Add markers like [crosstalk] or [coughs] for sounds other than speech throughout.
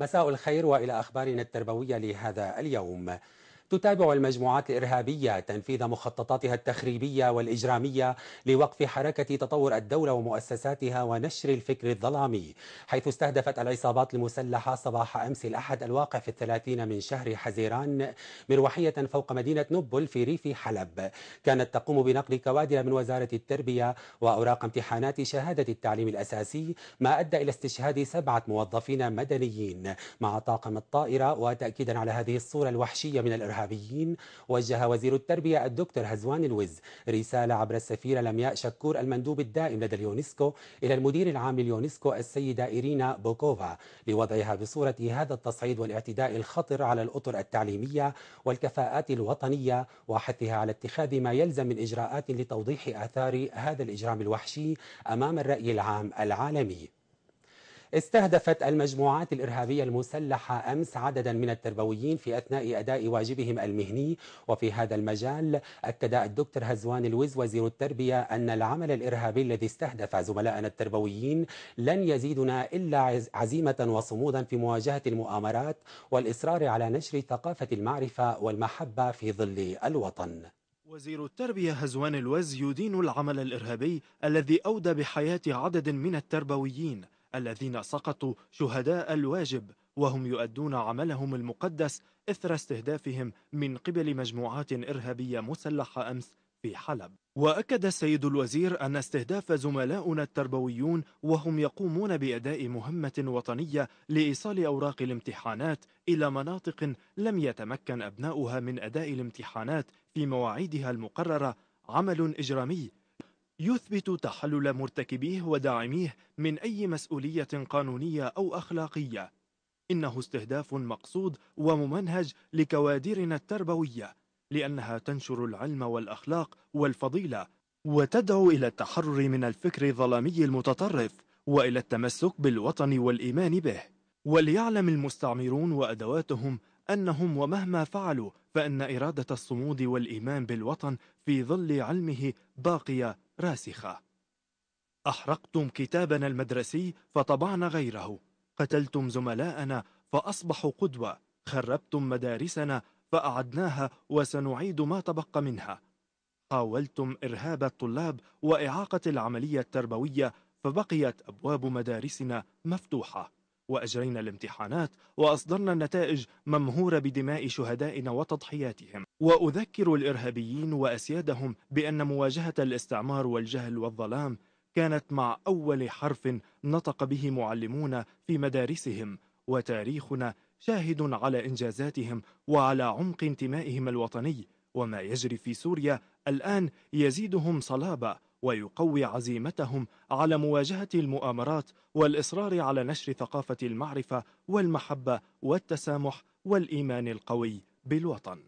مساء الخير والى اخبارنا التربويه لهذا اليوم تتابع المجموعات الإرهابية تنفيذ مخططاتها التخريبية والإجرامية لوقف حركة تطور الدولة ومؤسساتها ونشر الفكر الظلامي حيث استهدفت العصابات المسلحة صباح أمس الأحد الواقع في الثلاثين من شهر حزيران مروحية فوق مدينة نبل في ريف حلب كانت تقوم بنقل كوادر من وزارة التربية وأوراق امتحانات شهادة التعليم الأساسي ما أدى إلى استشهاد سبعة موظفين مدنيين مع طاقم الطائرة وتأكيدا على هذه الصورة الوحشية من الإرهاب الوهابيين وجه وزير التربية الدكتور هزوان الوز رسالة عبر السفيرة لمياء شكور المندوب الدائم لدى اليونسكو إلى المدير العام لليونسكو السيدة إيرينا بوكوفا لوضعها بصورة هذا التصعيد والاعتداء الخطر على الأطر التعليمية والكفاءات الوطنية وحثها على اتخاذ ما يلزم من إجراءات لتوضيح آثار هذا الإجرام الوحشي أمام الرأي العام العالمي استهدفت المجموعات الإرهابية المسلحة أمس عددا من التربويين في أثناء أداء واجبهم المهني وفي هذا المجال أكد الدكتور هزوان الوز وزير التربية أن العمل الإرهابي الذي استهدف زملائنا التربويين لن يزيدنا إلا عزيمة وصمودا في مواجهة المؤامرات والإصرار على نشر ثقافة المعرفة والمحبة في ظل الوطن وزير التربية هزوان الوز يدين العمل الإرهابي الذي أودى بحياة عدد من التربويين الذين سقطوا شهداء الواجب وهم يؤدون عملهم المقدس إثر استهدافهم من قبل مجموعات إرهابية مسلحة أمس في حلب وأكد السيد الوزير أن استهداف زملاؤنا التربويون وهم يقومون بأداء مهمة وطنية لإيصال أوراق الامتحانات إلى مناطق لم يتمكن أبناؤها من أداء الامتحانات في مواعيدها المقررة عمل إجرامي يثبت تحلل مرتكبيه وداعميه من أي مسؤولية قانونية أو أخلاقية إنه استهداف مقصود وممنهج لكوادرنا التربوية لأنها تنشر العلم والأخلاق والفضيلة وتدعو إلى التحرر من الفكر الظلامي المتطرف وإلى التمسك بالوطن والإيمان به وليعلم المستعمرون وأدواتهم أنهم ومهما فعلوا فإن إرادة الصمود والإيمان بالوطن في ظل علمه باقية راسخة أحرقتم كتابنا المدرسي فطبعنا غيره قتلتم زملاءنا فأصبحوا قدوة خربتم مدارسنا فأعدناها وسنعيد ما تبقى منها حاولتم إرهاب الطلاب وإعاقة العملية التربوية فبقيت أبواب مدارسنا مفتوحة وأجرينا الامتحانات وأصدرنا النتائج ممهورة بدماء شهدائنا وتضحياتهم وأذكر الإرهابيين وأسيادهم بأن مواجهة الاستعمار والجهل والظلام كانت مع أول حرف نطق به معلمون في مدارسهم وتاريخنا شاهد على إنجازاتهم وعلى عمق انتمائهم الوطني وما يجري في سوريا الآن يزيدهم صلابة ويقوي عزيمتهم على مواجهة المؤامرات والإصرار على نشر ثقافة المعرفة والمحبة والتسامح والإيمان القوي بالوطن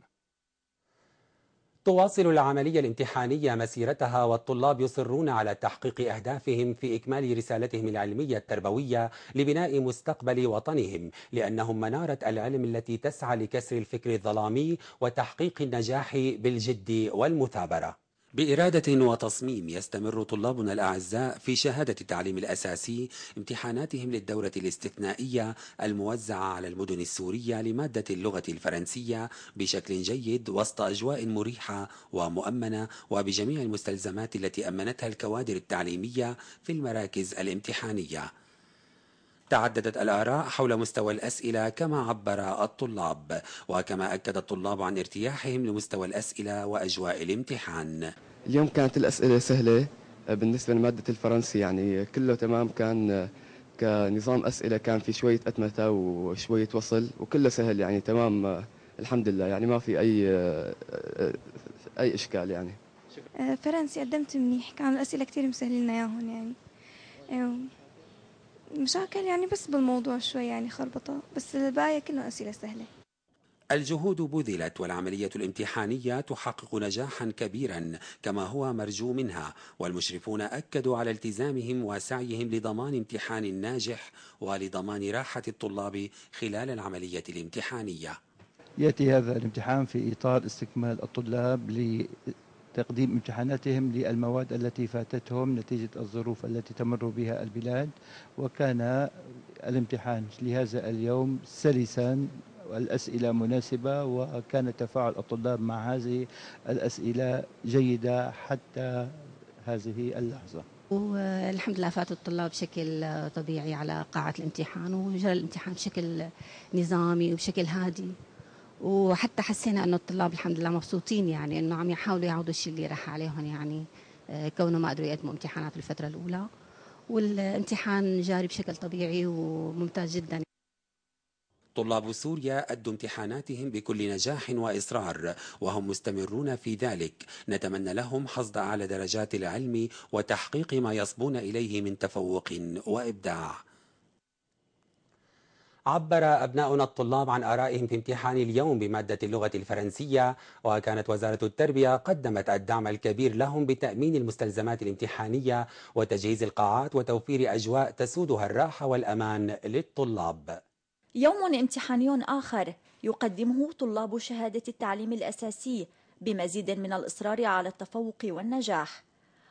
تواصل العملية الامتحانية مسيرتها والطلاب يصرون على تحقيق أهدافهم في إكمال رسالتهم العلمية التربوية لبناء مستقبل وطنهم لأنهم منارة العلم التي تسعى لكسر الفكر الظلامي وتحقيق النجاح بالجد والمثابرة بإرادة وتصميم يستمر طلابنا الأعزاء في شهادة التعليم الأساسي امتحاناتهم للدورة الاستثنائية الموزعة على المدن السورية لمادة اللغة الفرنسية بشكل جيد وسط أجواء مريحة ومؤمنة وبجميع المستلزمات التي أمنتها الكوادر التعليمية في المراكز الامتحانية. تعددت الآراء حول مستوى الأسئلة كما عبر الطلاب وكما أكد الطلاب عن ارتياحهم لمستوى الأسئلة وأجواء الامتحان اليوم كانت الأسئلة سهلة آه، بالنسبة لمادة الفرنسي يعني كله تمام كان آه، كنظام أسئلة كان في شوية أتمتة وشوية وصل وكله سهل يعني تمام آه، الحمد لله يعني ما في أي أي إشكال يعني فرنسي قدمت منيح كان الأسئلة كتير مسهلين إياهم يعني مشاكل يعني بس بالموضوع شوي يعني خربطة بس الباقي كله أسئلة سهلة الجهود بذلت والعملية الامتحانية تحقق نجاحا كبيرا كما هو مرجو منها والمشرفون أكدوا على التزامهم وسعيهم لضمان امتحان ناجح ولضمان راحة الطلاب خلال العملية الامتحانية يأتي هذا الامتحان في إطار استكمال الطلاب لتقديم امتحاناتهم للمواد التي فاتتهم نتيجة الظروف التي تمر بها البلاد وكان الامتحان لهذا اليوم سلسا الأسئلة مناسبة وكان تفاعل الطلاب مع هذه الأسئلة جيدة حتى هذه اللحظة والحمد لله فات الطلاب بشكل طبيعي على قاعة الامتحان وجرى الامتحان بشكل نظامي وبشكل هادي وحتى حسينا انه الطلاب الحمد لله مبسوطين يعني انه عم يحاولوا يعوضوا الشيء اللي راح عليهم يعني آه، كونه ما قدروا يقدموا امتحانات الفترة الأولى والامتحان جاري بشكل طبيعي وممتاز جدا طلاب سوريا أدوا امتحاناتهم بكل نجاح وإصرار وهم مستمرون في ذلك نتمنى لهم حصد أعلى درجات العلم وتحقيق ما يصبون إليه من تفوق وإبداع عبر أبناؤنا الطلاب عن آرائهم في امتحان اليوم بمادة اللغة الفرنسية وكانت وزارة التربية قدمت الدعم الكبير لهم بتأمين المستلزمات الامتحانية وتجهيز القاعات وتوفير أجواء تسودها الراحة والأمان للطلاب يوم امتحاني آخر يقدمه طلاب شهادة التعليم الأساسي بمزيد من الإصرار على التفوق والنجاح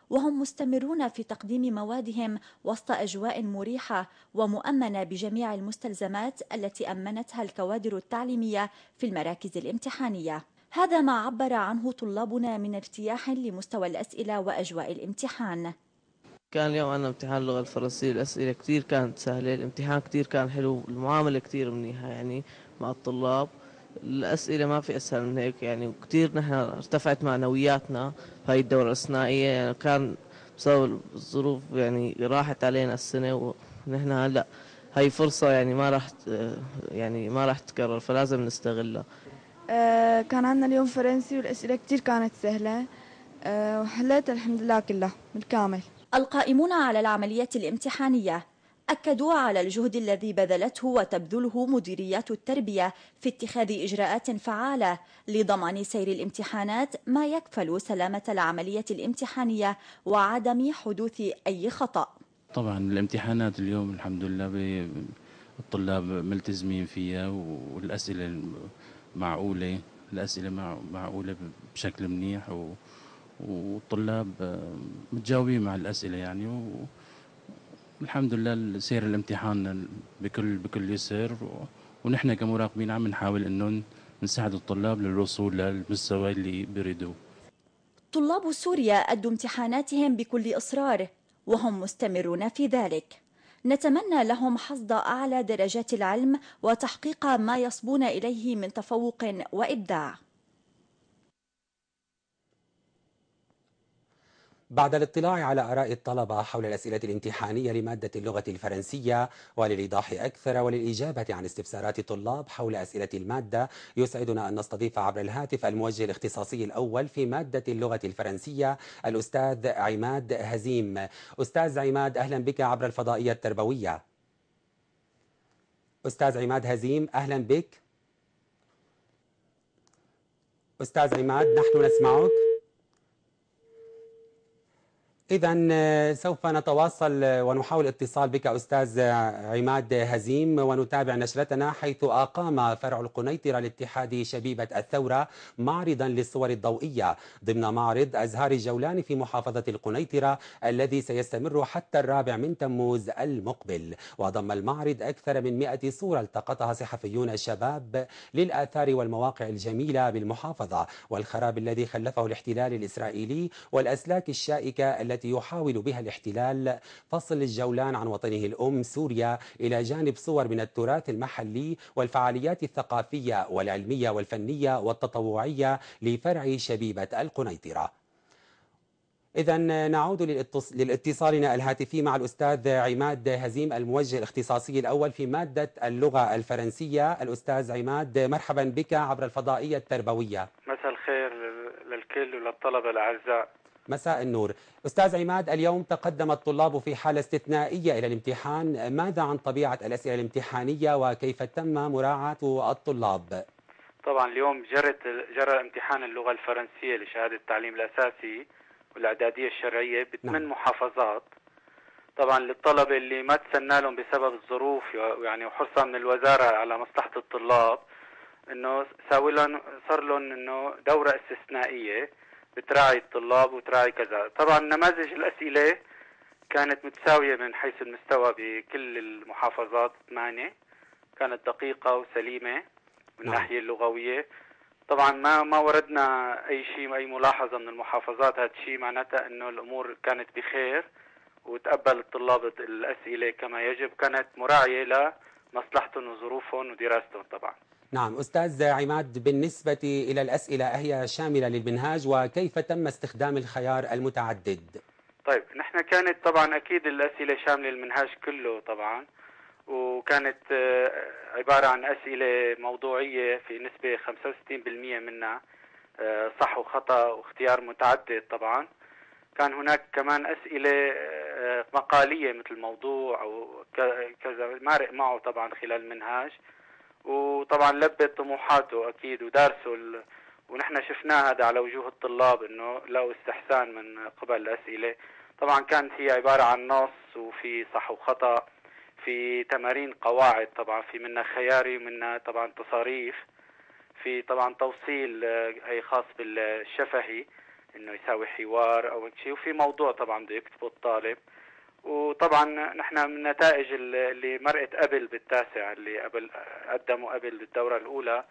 وهم مستمرون في تقديم موادهم وسط أجواء مريحة ومؤمنة بجميع المستلزمات التي أمنتها الكوادر التعليمية في المراكز الامتحانية هذا ما عبر عنه طلابنا من ارتياح لمستوى الأسئلة وأجواء الامتحان كان اليوم عندنا امتحان اللغة الفرنسية الأسئلة كتير كانت سهلة الامتحان كتير كان حلو المعاملة كتير منيحة يعني مع الطلاب الأسئلة ما في أسهل من هيك يعني وكتير نحن ارتفعت معنوياتنا هاي الدورة الإثنائية يعني كان بسبب الظروف يعني راحت علينا السنة ونحن هلا هاي فرصة يعني ما راح يعني ما راح تتكرر فلازم نستغلها آه، كان عندنا اليوم فرنسي والأسئلة كتير كانت سهلة أه وحليت الحمد لله كلها بالكامل القائمون على العملية الامتحانية أكدوا على الجهد الذي بذلته وتبذله مديريات التربية في اتخاذ إجراءات فعالة لضمان سير الامتحانات ما يكفل سلامة العملية الامتحانية وعدم حدوث أي خطأ طبعا الامتحانات اليوم الحمد لله الطلاب ملتزمين فيها والأسئلة معقولة الأسئلة معقولة بشكل منيح و والطلاب آه، متجاوبين مع الاسئله يعني والحمد لله سير الامتحان بكل بكل يسر ونحن كمراقبين عم نحاول انه نساعد الطلاب للوصول للمستوى اللي بيريدوه طلاب سوريا أدوا امتحاناتهم بكل إصرار وهم مستمرون في ذلك نتمنى لهم حصد أعلى درجات العلم وتحقيق ما يصبون إليه من تفوق وإبداع بعد الاطلاع على آراء الطلبة حول الأسئلة الامتحانية لمادة اللغة الفرنسية وللإيضاح أكثر وللإجابة عن استفسارات الطلاب حول أسئلة المادة يسعدنا أن نستضيف عبر الهاتف الموجه الاختصاصي الأول في مادة اللغة الفرنسية الأستاذ عماد هزيم أستاذ عماد أهلا بك عبر الفضائية التربوية أستاذ عماد هزيم أهلا بك أستاذ عماد نحن نسمعك إذا آه، سوف نتواصل آه، ونحاول اتصال بك أستاذ آه، عماد هزيم ونتابع نشرتنا حيث أقام فرع القنيطرة لاتحاد شبيبة الثورة معرضا للصور الضوئية ضمن معرض أزهار الجولان في محافظة القنيطرة الذي سيستمر حتى الرابع من تموز المقبل وضم المعرض أكثر من 100 صورة التقطها صحفيون شباب للآثار والمواقع الجميلة بالمحافظة والخراب الذي خلفه الاحتلال الإسرائيلي والأسلاك الشائكة التي التي يحاول بها الاحتلال فصل الجولان عن وطنه الأم سوريا إلى جانب صور من التراث المحلي والفعاليات الثقافية والعلمية والفنية والتطوعية لفرع شبيبة القنيطرة إذا نعود للاتصالنا الهاتفي مع الأستاذ عماد هزيم الموجه الاختصاصي الأول في مادة اللغة الفرنسية الأستاذ عماد مرحبا بك عبر الفضائية التربوية مساء الخير للكل وللطلبة الأعزاء مساء النور أستاذ عماد اليوم تقدم الطلاب في حالة استثنائية إلى الامتحان ماذا عن طبيعة الأسئلة الامتحانية وكيف تم مراعاة الطلاب؟ طبعا اليوم جرت جرى امتحان اللغة الفرنسية لشهادة التعليم الأساسي والإعدادية الشرعية بثمان نعم. محافظات طبعا للطلبة اللي ما تسنى لهم بسبب الظروف يعني وحرصا من الوزارة على مصلحة الطلاب انه ساوي لهم صار لهم انه دورة استثنائية بتراعي الطلاب وتراعي كذا طبعا نماذج الأسئلة كانت متساوية من حيث المستوى بكل المحافظات ثمانية كانت دقيقة وسليمة من الناحية نعم. اللغوية طبعا ما ما وردنا اي شيء اي ملاحظه من المحافظات هذا الشيء معناتها انه الامور كانت بخير وتقبل الطلاب الاسئله كما يجب كانت مراعيه لمصلحتهم وظروفهم ودراستهم طبعا نعم أستاذ عماد بالنسبة إلى الأسئلة أهي شاملة للمنهاج وكيف تم استخدام الخيار المتعدد؟ طيب نحن كانت طبعا أكيد الأسئلة شاملة المنهاج كله طبعا وكانت آه، عبارة عن أسئلة موضوعية في نسبة 65% منها آه، صح وخطأ واختيار متعدد طبعا كان هناك كمان أسئلة آه، مقالية مثل موضوع أو كذا مارق معه طبعا خلال المنهاج وطبعا لبت طموحاته اكيد ودارسه ال... ونحن شفناه هذا على وجوه الطلاب انه لقوا استحسان من قبل الاسئله طبعا كانت هي عباره عن نص وفي صح وخطا في تمارين قواعد طبعا في منا خياري ومنا طبعا تصاريف في طبعا توصيل هي آه، خاص بالشفهي انه يساوي حوار او شيء وفي موضوع طبعا بده يكتبه الطالب وطبعا نحن من نتائج اللي مرقت قبل بالتاسع اللي قبل قدموا قبل الدورة الأولى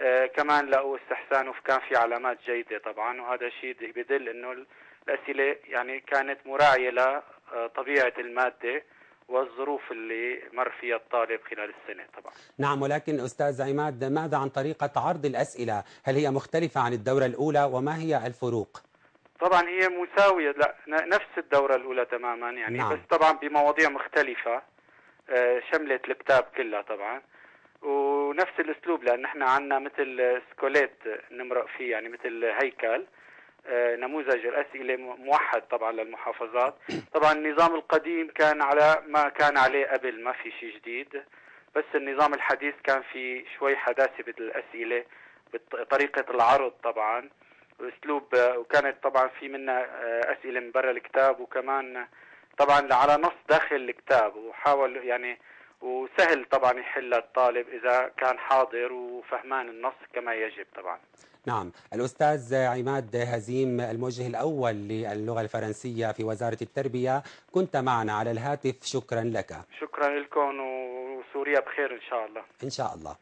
آه، كمان لقوا استحسان وكان في علامات جيدة طبعا وهذا الشيء بدل انه الأسئلة يعني كانت مراعية لطبيعة المادة والظروف اللي مر فيها الطالب خلال السنة طبعا نعم ولكن أستاذ عماد ماذا عن طريقة عرض الأسئلة هل هي مختلفة عن الدورة الأولى وما هي الفروق؟ طبعا هي مساوية لا نفس الدورة الأولى تماما يعني نعم. بس طبعا بمواضيع مختلفة آه، شملت الكتاب كلها طبعا ونفس الأسلوب لأن احنا عندنا مثل سكوليت نمرق فيه يعني مثل هيكل آه، نموذج الأسئلة موحد طبعا للمحافظات [coughs] طبعا النظام القديم كان على ما كان عليه قبل ما في شيء جديد بس النظام الحديث كان في شوي حداثة بالأسئلة بطريقة العرض طبعا اسلوب وكانت طبعا في منا آه، اسئله من برا الكتاب وكمان طبعا على نص داخل الكتاب وحاول يعني وسهل طبعا يحلها الطالب اذا كان حاضر وفهمان النص كما يجب طبعا نعم الأستاذ عماد هزيم الموجه الأول للغة الفرنسية في وزارة التربية كنت معنا على الهاتف شكرا لك شكرا لكم وسوريا بخير إن شاء الله إن شاء الله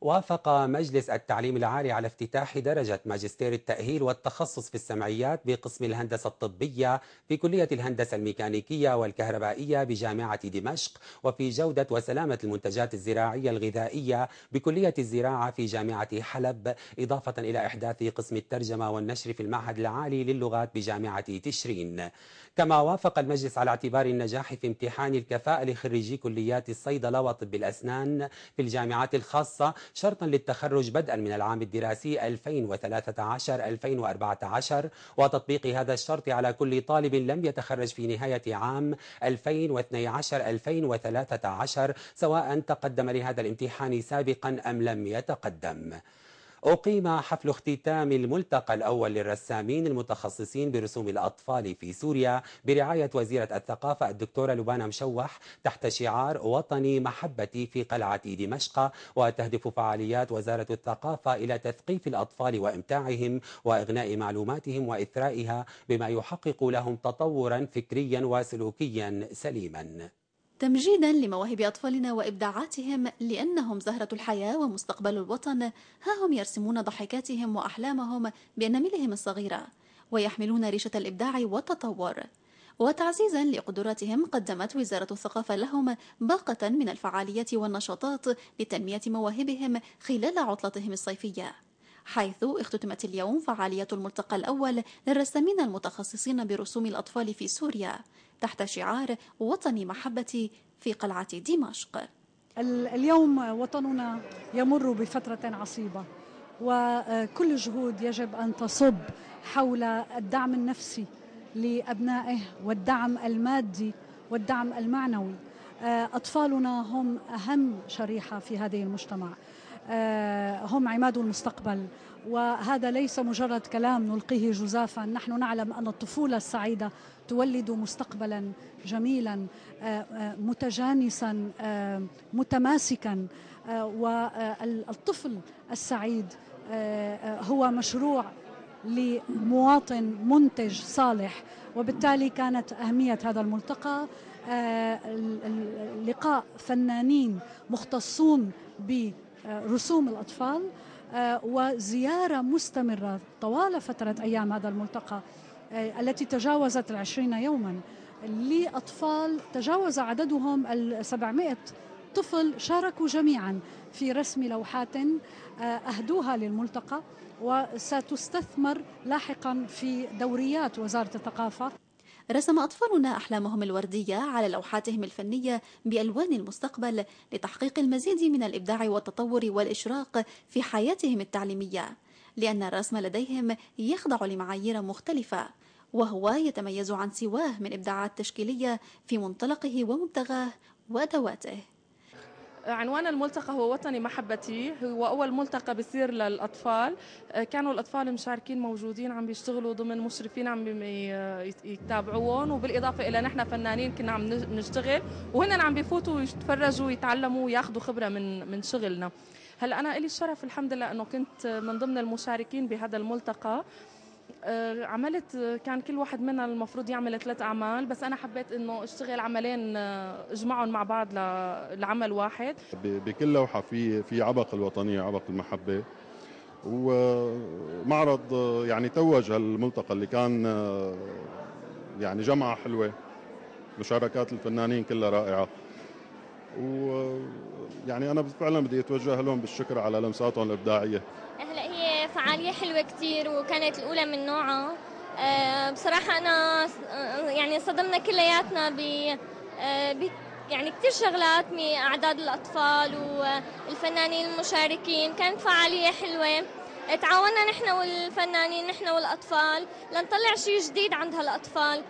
وافق مجلس التعليم العالي على افتتاح درجة ماجستير التأهيل والتخصص في السمعيات بقسم الهندسة الطبية في كلية الهندسة الميكانيكية والكهربائية بجامعة دمشق وفي جودة وسلامة المنتجات الزراعية الغذائية بكلية الزراعة في جامعة حلب إضافة إلى إحداث قسم الترجمة والنشر في المعهد العالي للغات بجامعة تشرين كما وافق المجلس على اعتبار النجاح في امتحان الكفاءة لخريجي كليات الصيدلة وطب الأسنان في الجامعات الخاصة شرطا للتخرج بدءا من العام الدراسي 2013-2014 وتطبيق هذا الشرط على كل طالب لم يتخرج في نهاية عام 2012-2013 سواء تقدم لهذا الامتحان سابقا أم لم يتقدم أقيم حفل اختتام الملتقى الأول للرسامين المتخصصين برسوم الأطفال في سوريا برعاية وزيرة الثقافة الدكتورة لبانا مشوح تحت شعار وطني محبتي في قلعة دمشق وتهدف فعاليات وزارة الثقافة إلى تثقيف الأطفال وإمتاعهم وإغناء معلوماتهم وإثرائها بما يحقق لهم تطورا فكريا وسلوكيا سليما تمجيدا لمواهب أطفالنا وإبداعاتهم لأنهم زهرة الحياة ومستقبل الوطن ها هم يرسمون ضحكاتهم وأحلامهم بأناملهم الصغيرة ويحملون ريشة الإبداع والتطور وتعزيزا لقدراتهم قدمت وزارة الثقافة لهم باقة من الفعاليات والنشاطات لتنمية مواهبهم خلال عطلتهم الصيفية حيث اختتمت اليوم فعالية الملتقى الأول للرسامين المتخصصين برسوم الأطفال في سوريا تحت شعار وطني محبتي في قلعة دمشق اليوم وطننا يمر بفترة عصيبة وكل الجهود يجب أن تصب حول الدعم النفسي لأبنائه والدعم المادي والدعم المعنوي آه، أطفالنا هم أهم شريحة في هذه المجتمع آه، هم عماد المستقبل وهذا ليس مجرد كلام نلقيه جزافا نحن نعلم أن الطفولة السعيدة تولد مستقبلا جميلا آه، آه، متجانسا آه، متماسكا والطفل السعيد هو مشروع لمواطن منتج صالح وبالتالي كانت أهمية هذا الملتقى لقاء فنانين مختصون برسوم الأطفال آه، وزيارة مستمرة طوال فترة أيام هذا الملتقى آه، التي تجاوزت العشرين يوما لأطفال تجاوز عددهم السبعمائة طفل شاركوا جميعا في رسم لوحات آه، أهدوها للملتقى وستستثمر لاحقا في دوريات وزارة الثقافة رسم أطفالنا أحلامهم الوردية على لوحاتهم الفنية بألوان المستقبل لتحقيق المزيد من الإبداع والتطور والإشراق في حياتهم التعليمية لأن الرسم لديهم يخضع لمعايير مختلفة وهو يتميز عن سواه من إبداعات تشكيلية في منطلقه ومبتغاه وأدواته عنوان الملتقى هو وطني محبتي هو أول ملتقى بصير للأطفال آه، كانوا الأطفال مشاركين موجودين عم بيشتغلوا ضمن مشرفين عم آه، يتابعوهم وبالإضافة إلى نحن فنانين كنا عم نشتغل وهن عم بيفوتوا يتفرجوا ويتعلموا وياخذوا خبرة من من شغلنا هلا أنا إلي الشرف الحمد لله أنه كنت من ضمن المشاركين بهذا الملتقى آه، عملت آه، كان كل واحد منا المفروض يعمل ثلاث اعمال بس انا حبيت انه اشتغل عملين آه، اجمعهم مع بعض لعمل واحد بكل لوحه في في عبق الوطنيه عبق المحبه ومعرض يعني توج هالملتقى اللي كان يعني جمعه حلوه مشاركات الفنانين كلها رائعه ويعني انا فعلا بدي اتوجه لهم بالشكر على لمساتهم الابداعيه هلا هي فعالية حلوة كتير وكانت الأولى من نوعها آه، بصراحة أنا آه، يعني انصدمنا كلياتنا آه، ب يعني كتير شغلات أعداد الأطفال والفنانين المشاركين كانت فعالية حلوة تعاوننا نحن والفنانين نحن والأطفال لنطلع شيء جديد عند هالأطفال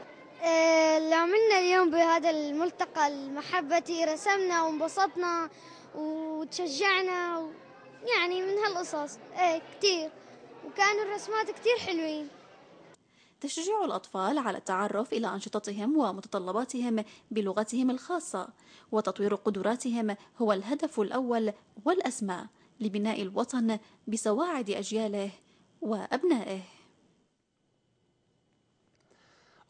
اللي عملنا اليوم بهذا الملتقى المحبتي رسمنا وانبسطنا وتشجعنا يعني من هالقصص ايه كتير وكانوا الرسمات كتير حلوين تشجيع الأطفال على التعرف إلى أنشطتهم ومتطلباتهم بلغتهم الخاصة وتطوير قدراتهم هو الهدف الأول والأسمى لبناء الوطن بسواعد أجياله وأبنائه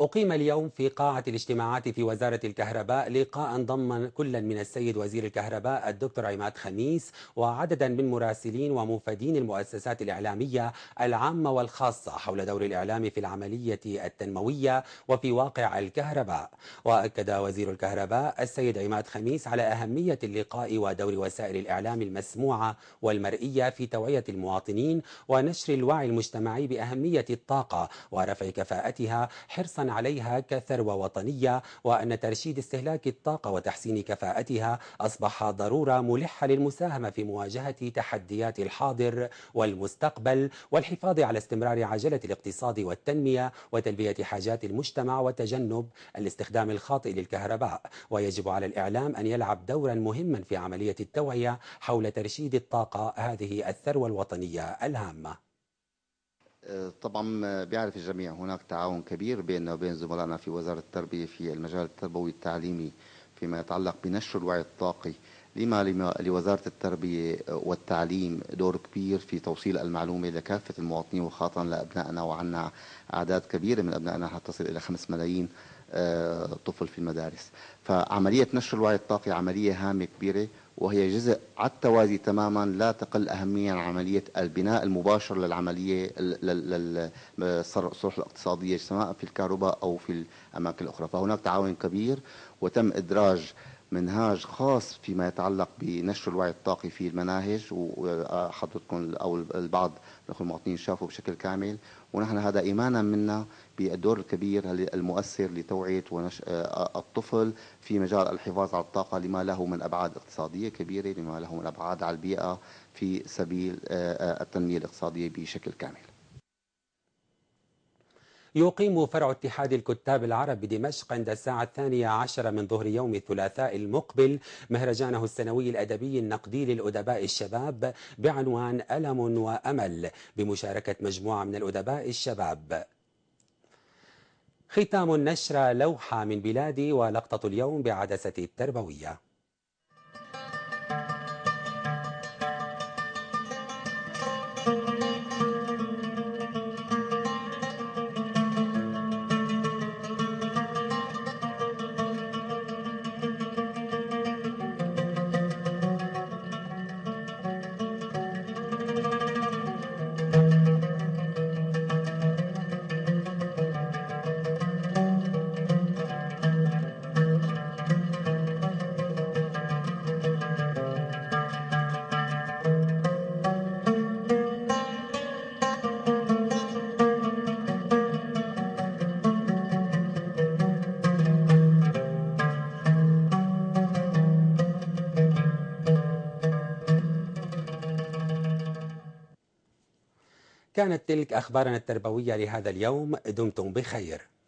أقيم اليوم في قاعة الاجتماعات في وزارة الكهرباء لقاء ضمن كلا من السيد وزير الكهرباء الدكتور عماد خميس وعددا من مراسلين وموفدين المؤسسات الإعلامية العامة والخاصة حول دور الإعلام في العملية التنموية وفي واقع الكهرباء وأكد وزير الكهرباء السيد عماد خميس على أهمية اللقاء ودور وسائل الإعلام المسموعة والمرئية في توعية المواطنين ونشر الوعي المجتمعي بأهمية الطاقة ورفع كفاءتها حرصا عليها كثروة وطنية وأن ترشيد استهلاك الطاقة وتحسين كفاءتها أصبح ضرورة ملحة للمساهمة في مواجهة تحديات الحاضر والمستقبل والحفاظ على استمرار عجلة الاقتصاد والتنمية وتلبية حاجات المجتمع وتجنب الاستخدام الخاطئ للكهرباء ويجب على الإعلام أن يلعب دورا مهما في عملية التوعية حول ترشيد الطاقة هذه الثروة الوطنية الهامة طبعا بيعرف الجميع هناك تعاون كبير بيننا وبين زملائنا في وزارة التربية في المجال التربوي التعليمي فيما يتعلق بنشر الوعي الطاقي لما, لوزارة التربية والتعليم دور كبير في توصيل المعلومة لكافة المواطنين وخاصة لأبنائنا وعنا أعداد كبيرة من أبنائنا حتى تصل إلى 5 ملايين آه، طفل في المدارس فعملية نشر الوعي الطاقي عملية هامة كبيرة وهي جزء على التوازي تماما لا تقل أهمية عن عملية البناء المباشر للعملية للصرح الاقتصادية سواء في الكهرباء أو في الأماكن الأخرى فهناك تعاون كبير وتم إدراج منهاج خاص فيما يتعلق بنشر الوعي الطاقي في المناهج وحضرتكم او البعض الاخوه المواطنين شافوا بشكل كامل ونحن هذا ايمانا منا بالدور الكبير المؤثر لتوعيه ونشر الطفل في مجال الحفاظ على الطاقه لما له من ابعاد اقتصاديه كبيره لما له من ابعاد على البيئه في سبيل آه، آه، التنميه الاقتصاديه بشكل كامل يقيم فرع اتحاد الكتاب العرب بدمشق عند الساعة الثانية عشر من ظهر يوم الثلاثاء المقبل مهرجانه السنوي الأدبي النقدي للأدباء الشباب بعنوان ألم وأمل بمشاركة مجموعة من الأدباء الشباب ختام النشرة لوحة من بلادي ولقطة اليوم بعدسة التربوية كانت تلك أخبارنا التربوية لهذا اليوم دمتم بخير